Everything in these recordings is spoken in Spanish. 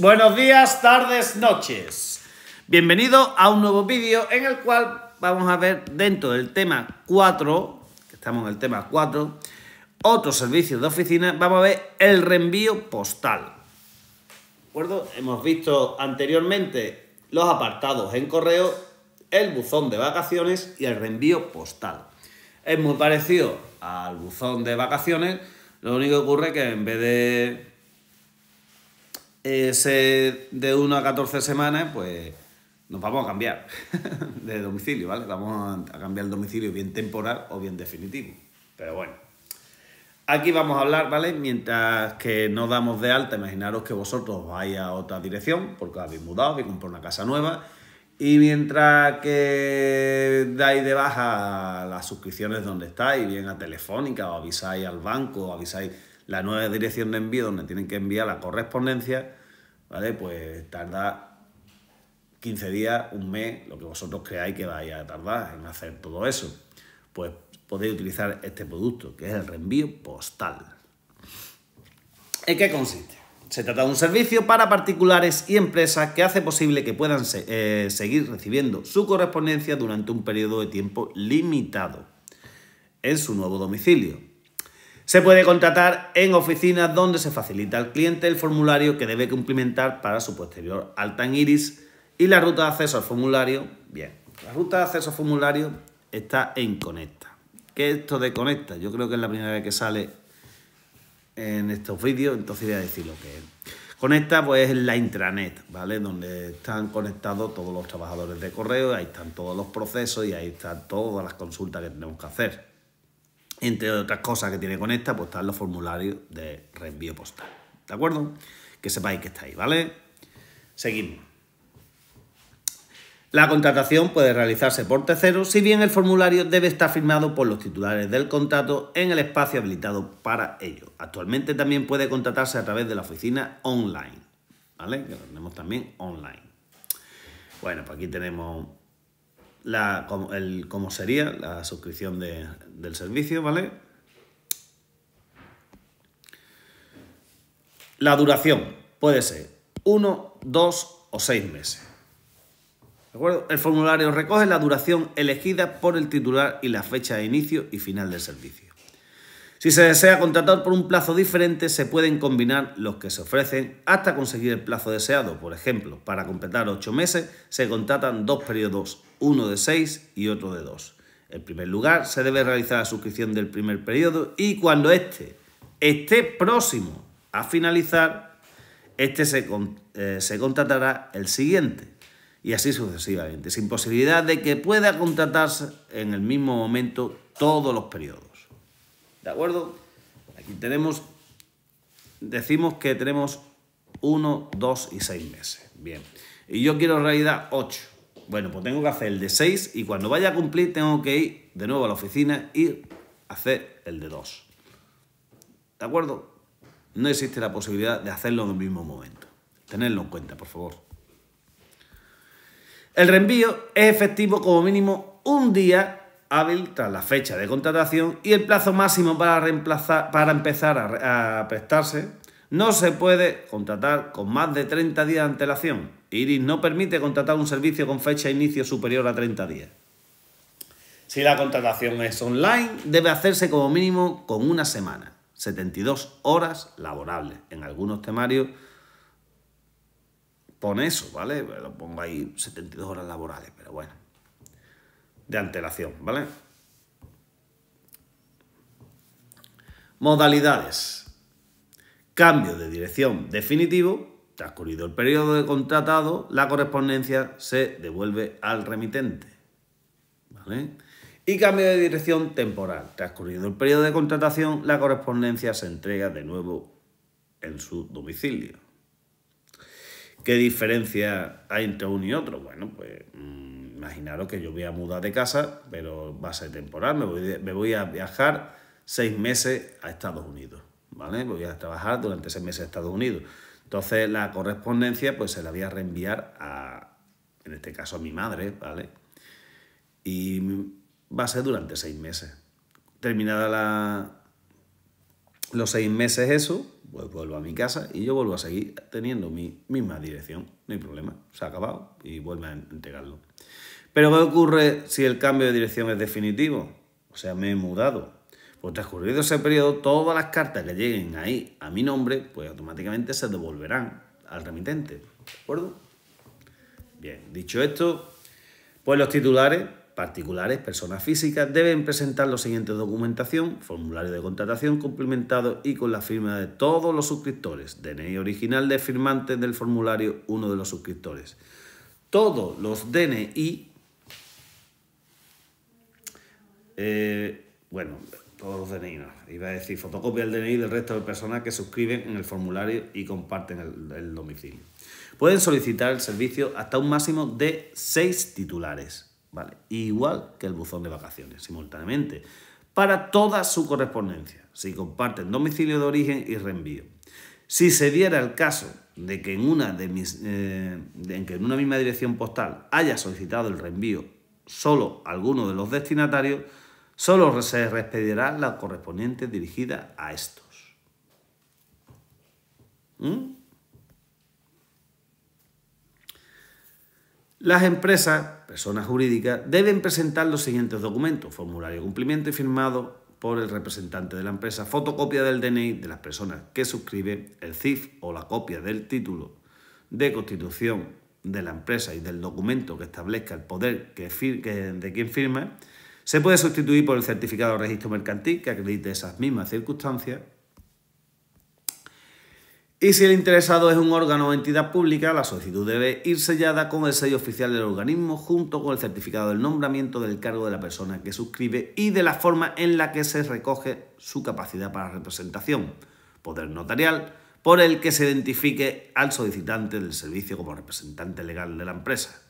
Buenos días, tardes, noches. Bienvenido a un nuevo vídeo en el cual vamos a ver dentro del tema 4, que estamos en el tema 4, otros servicios de oficina, vamos a ver el reenvío postal. ¿De acuerdo? Hemos visto anteriormente los apartados en correo, el buzón de vacaciones y el reenvío postal. Es muy parecido al buzón de vacaciones, lo único que ocurre es que en vez de ese de 1 a 14 semanas, pues nos vamos a cambiar de domicilio, ¿vale? Vamos a cambiar el domicilio bien temporal o bien definitivo. Pero bueno, aquí vamos a hablar, ¿vale? Mientras que nos damos de alta, imaginaros que vosotros vais a otra dirección, porque habéis mudado, habéis comprado una casa nueva, y mientras que dais de baja las suscripciones donde estáis, bien a Telefónica, o avisáis al banco, o avisáis la nueva dirección de envío donde tienen que enviar la correspondencia, ¿vale? Pues tarda 15 días, un mes, lo que vosotros creáis que vaya a tardar en hacer todo eso. Pues podéis utilizar este producto, que es el reenvío postal. ¿En qué consiste? Se trata de un servicio para particulares y empresas que hace posible que puedan eh, seguir recibiendo su correspondencia durante un periodo de tiempo limitado en su nuevo domicilio. Se puede contratar en oficinas donde se facilita al cliente el formulario que debe cumplimentar para su posterior alta en Iris y la ruta de acceso al formulario. Bien, la ruta de acceso al formulario está en Conecta. ¿Qué es esto de Conecta? Yo creo que es la primera vez que sale en estos vídeos, entonces voy a decir lo que es. Conecta pues es la intranet, ¿vale? Donde están conectados todos los trabajadores de correo, ahí están todos los procesos y ahí están todas las consultas que tenemos que hacer. Entre otras cosas que tiene con esta, pues están los formularios de reenvío postal. ¿De acuerdo? Que sepáis que está ahí, ¿vale? Seguimos. La contratación puede realizarse por tercero, si bien el formulario debe estar firmado por los titulares del contrato en el espacio habilitado para ello. Actualmente también puede contratarse a través de la oficina online, ¿vale? Que lo tenemos también online. Bueno, pues aquí tenemos la, el, sería la suscripción del servicio, ¿vale? La duración puede ser uno, dos o seis meses. ¿De acuerdo? El formulario recoge la duración elegida por el titular y la fecha de inicio y final del servicio. Si se desea contratar por un plazo diferente, se pueden combinar los que se ofrecen hasta conseguir el plazo deseado. Por ejemplo, para completar ocho meses, se contratan dos periodos, uno de seis y otro de dos. En primer lugar, se debe realizar la suscripción del primer periodo y cuando éste esté próximo a finalizar, este eh, se contratará el siguiente y así sucesivamente, sin posibilidad de que pueda contratarse en el mismo momento todos los periodos. ¿De acuerdo? Aquí tenemos, decimos que tenemos 1, 2 y 6 meses. Bien. Y yo quiero en realidad 8. Bueno, pues tengo que hacer el de 6 y cuando vaya a cumplir tengo que ir de nuevo a la oficina y hacer el de 2. ¿De acuerdo? No existe la posibilidad de hacerlo en el mismo momento. Tenedlo en cuenta, por favor. El reenvío es efectivo como mínimo un día hábil tras la fecha de contratación y el plazo máximo para, para empezar a, prestarse, no se puede contratar con más de 30 días de antelación. IRIS no permite contratar un servicio con fecha de inicio superior a 30 días. Si la contratación es online, debe hacerse como mínimo con una semana, 72 horas laborables. En algunos temarios pone eso, ¿vale? Lo pongo ahí 72 horas laborales, pero bueno de antelación, ¿vale? Modalidades. Cambio de dirección definitivo. Transcurrido el periodo de contratado, la correspondencia se devuelve al remitente. ¿Vale? Y cambio de dirección temporal. Transcurrido el periodo de contratación, la correspondencia se entrega de nuevo en su domicilio. ¿Qué diferencia hay entre uno y otro? Bueno, pues mm, imaginaros que yo voy a mudar de casa, pero va a ser temporal, me voy, a viajar seis meses a Estados Unidos, ¿vale? Voy a trabajar durante seis meses a Estados Unidos. Entonces la correspondencia pues se la voy a reenviar a, en este caso a mi madre, ¿vale? Y va a ser durante seis meses. Terminada la, los seis meses eso, pues vuelvo a mi casa y yo vuelvo a seguir teniendo mi misma dirección. No hay problema, se ha acabado y vuelve a entregarlo. Pero ¿qué ocurre si el cambio de dirección es definitivo? O sea, me he mudado. Pues transcurrido ese periodo, todas las cartas que lleguen ahí a mi nombre, pues automáticamente se devolverán al remitente. ¿De acuerdo? Bien, dicho esto, pues los titulares particulares, personas físicas, deben presentar los siguientes documentación, formulario de contratación complementado y con la firma de todos los suscriptores, DNI original de firmante del formulario uno de los suscriptores. Todos los DNI, eh, bueno, todos los DNI, iba a decir fotocopia del DNI del resto de personas que suscriben en el formulario y comparten el, el domicilio. Pueden solicitar el servicio hasta un máximo de seis titulares igual que el buzón de vacaciones, simultáneamente, para toda su correspondencia, si comparten domicilio de origen y reenvío. Si se diera el caso de que en una, de mis, eh, que en una misma dirección postal haya solicitado el reenvío solo alguno de los destinatarios, solo se respedirá la correspondiente dirigida a estos. ¿Mm? Las empresas, personas jurídicas, deben presentar los siguientes documentos. Formulario de cumplimiento y firmado por el representante de la empresa, fotocopia del DNI de las personas que suscriben el CIF o la copia del título de constitución de la empresa y del documento que establezca el poder que, de quien firma, se puede sustituir por el certificado de registro mercantil que acredite esas mismas circunstancias y si el interesado es un órgano o entidad pública, la solicitud debe ir sellada con el sello oficial del organismo junto con el certificado del nombramiento del cargo de la persona que suscribe y de la forma en la que se recoge su capacidad para representación, poder notarial, por el que se identifique al solicitante del servicio como representante legal de la empresa.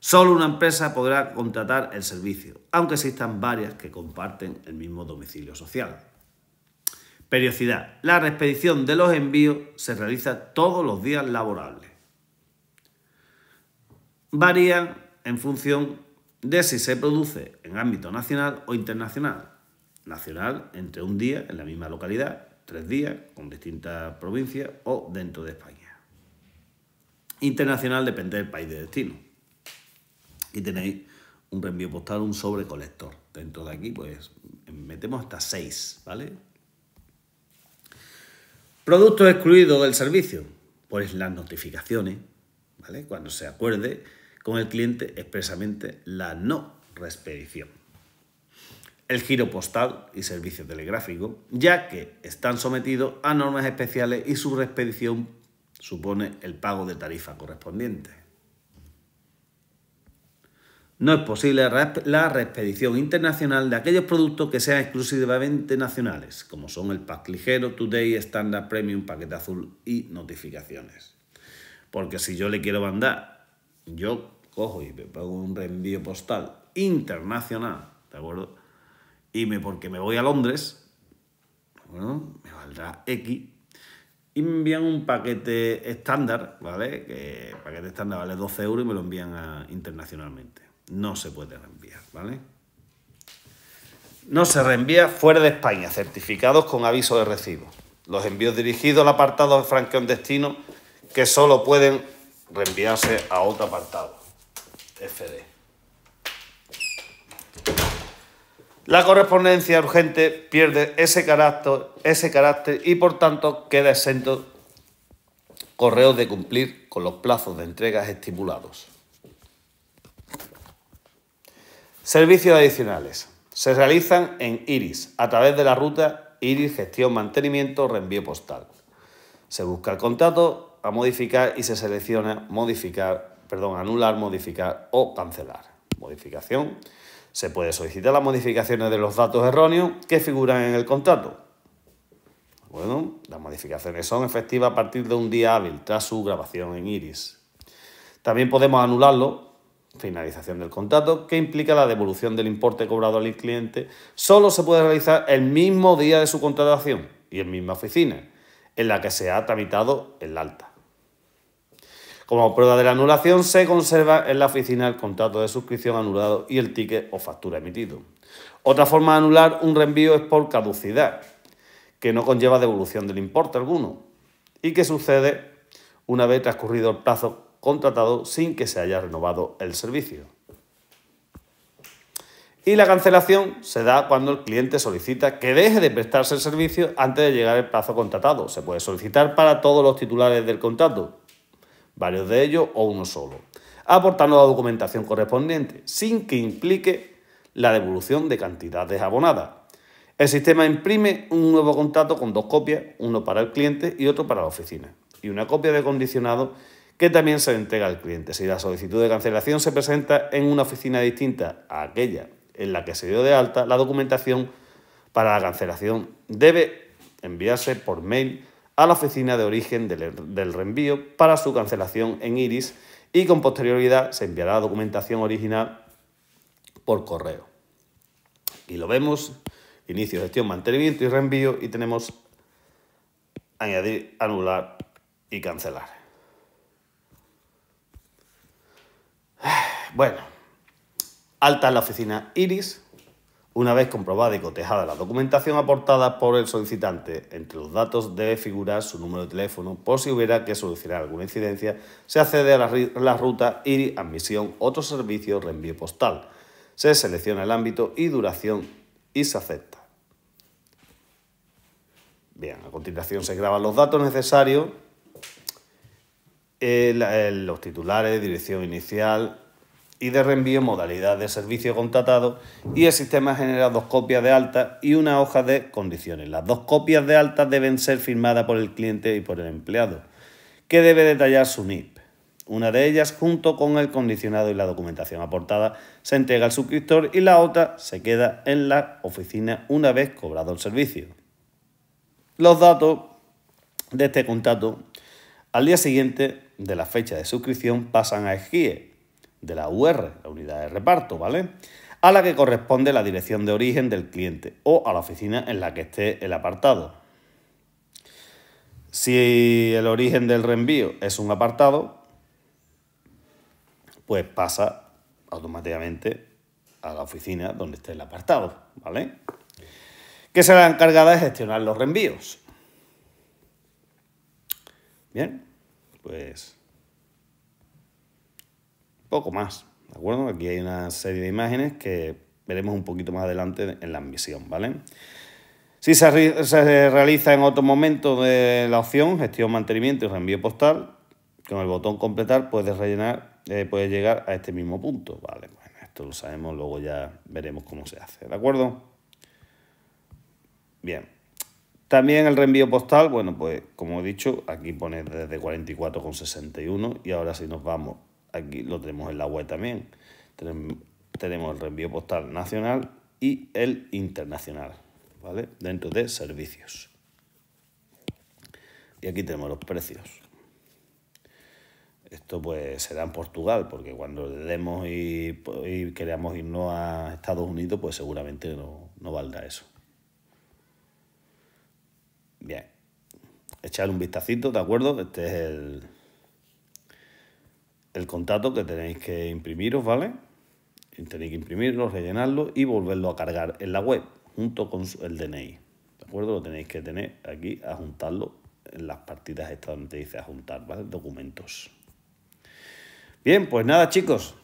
Solo una empresa podrá contratar el servicio, aunque existan varias que comparten el mismo domicilio social. Periodicidad. La expedición de los envíos se realiza todos los días laborables. Varía en función de si se produce en ámbito nacional o internacional. Nacional entre un día en la misma localidad, tres días con distintas provincias o dentro de España. Internacional depende del país de destino. Aquí tenéis un reenvío postal, un sobrecolector. Dentro de aquí, pues metemos hasta seis, ¿vale? Productos excluidos del servicio. Pues las notificaciones, ¿vale? Cuando se acuerde con el cliente expresamente la no respedición. El giro postal y servicio telegráfico, ya que están sometidos a normas especiales y su respedición supone el pago de tarifa correspondiente. No es posible la expedición internacional de aquellos productos que sean exclusivamente nacionales, como son el pack ligero, Today, Standard Premium, paquete azul y notificaciones. Porque si yo le quiero mandar, yo cojo y me pongo un reenvío postal internacional, ¿de acuerdo? Y me, porque me voy a Londres, bueno, me valdrá X, y me envían un paquete estándar, ¿vale? Que el paquete estándar vale 12 euros y me lo envían internacionalmente no se puede reenviar, ¿vale? No se reenvía fuera de España, certificados con aviso de recibo. Los envíos dirigidos al apartado de en destino que solo pueden reenviarse a otro apartado, FD. La correspondencia urgente pierde ese carácter, y por tanto queda exento correos de cumplir con los plazos de entregas estipulados. Servicios adicionales. Se realizan en Iris a través de la ruta Iris Gestión Mantenimiento Reenvío Postal. Se busca el contrato a modificar y se selecciona modificar, perdón, anular, modificar o cancelar. Modificación. Se puede solicitar las modificaciones de los datos erróneos que figuran en el contrato. Bueno, las modificaciones son efectivas a partir de un día hábil tras su grabación en Iris. También podemos anularlo finalización del contrato, que implica la devolución del importe cobrado al cliente, solo se puede realizar el mismo día de su contratación y en misma oficina en la que se ha tramitado el alta. Como prueba de la anulación, se conserva en la oficina el contrato de suscripción anulado y el ticket o factura emitido. Otra forma de anular un reenvío es por caducidad, que no conlleva devolución del importe alguno y que sucede una vez transcurrido el plazo contratado sin que se haya renovado el servicio. Y la cancelación se da cuando el cliente solicita que deje de prestarse el servicio antes de llegar el plazo contratado. Se puede solicitar para todos los titulares del contrato, varios de ellos o uno solo, aportando la documentación correspondiente, sin que implique la devolución de cantidades abonadas. El sistema imprime un nuevo contrato con dos copias, uno para el cliente y otro para la oficina, y una copia de condicionado que también se entrega al cliente. Si la solicitud de cancelación se presenta en una oficina distinta a aquella en la que se dio de alta, la documentación para la cancelación debe enviarse por mail a la oficina de origen del, reenvío para su cancelación en Iris y con posterioridad se enviará la documentación original por correo. Y lo vemos, inicio, gestión, mantenimiento y reenvío y tenemos añadir, anular y cancelar. Bueno, alta en la oficina Iris. Una vez comprobada y cotejada la documentación aportada por el solicitante, entre los datos debe figurar su número de teléfono por si hubiera que solucionar alguna incidencia, se accede a la, ruta IRI, admisión, otro servicio, reenvío postal. Se selecciona el ámbito y duración y se acepta. Bien, a continuación se graban los datos necesarios, los titulares, dirección inicial, y de reenvío modalidad de servicio contratado y el sistema genera dos copias de alta y una hoja de condiciones. Las dos copias de alta deben ser firmadas por el cliente y por el empleado, que debe detallar su NIP. Una de ellas, junto con el condicionado y la documentación aportada, se entrega al suscriptor y la otra se queda en la oficina una vez cobrado el servicio. Los datos de este contrato al día siguiente de la fecha de suscripción pasan a SGIE de la UR, la unidad de reparto, ¿vale? A la que corresponde la dirección de origen del cliente o a la oficina en la que esté el apartado. Si el origen del reenvío es un apartado, pues pasa automáticamente a la oficina donde esté el apartado, ¿vale? Que será encargada de gestionar los reenvíos. Bien, pues poco más, ¿de acuerdo? Aquí hay una serie de imágenes que veremos un poquito más adelante en la misión, ¿vale? Si se, realiza en otro momento de la opción gestión, mantenimiento y reenvío postal, con el botón completar puedes rellenar, eh, puedes llegar a este mismo punto, ¿vale? Bueno, esto lo sabemos, luego ya veremos cómo se hace, ¿de acuerdo? Bien. También el reenvío postal, bueno, pues como he dicho, aquí pone desde 44,61 y ahora si nos vamos aquí lo tenemos en la web también. Tenemos el reenvío postal nacional y el internacional, ¿vale? Dentro de servicios. Y aquí tenemos los precios. Esto pues será en Portugal, porque cuando le demos y, y queramos irnos a Estados Unidos, pues seguramente no, no eso. Bien. Echar un vistacito, ¿de acuerdo? Este es el, el contrato que tenéis que imprimiros, ¿vale? Tenéis que imprimirlo, rellenarlo y volverlo a cargar en la web junto con el DNI. ¿De acuerdo? Lo tenéis que tener aquí, a juntarlo en las partidas estas donde dice dice juntar, ¿vale? Documentos. Bien, pues nada chicos,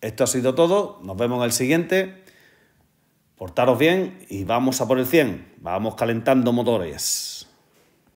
esto ha sido todo. Nos vemos en el siguiente. Portaros bien y vamos a por el 100. Vamos calentando motores.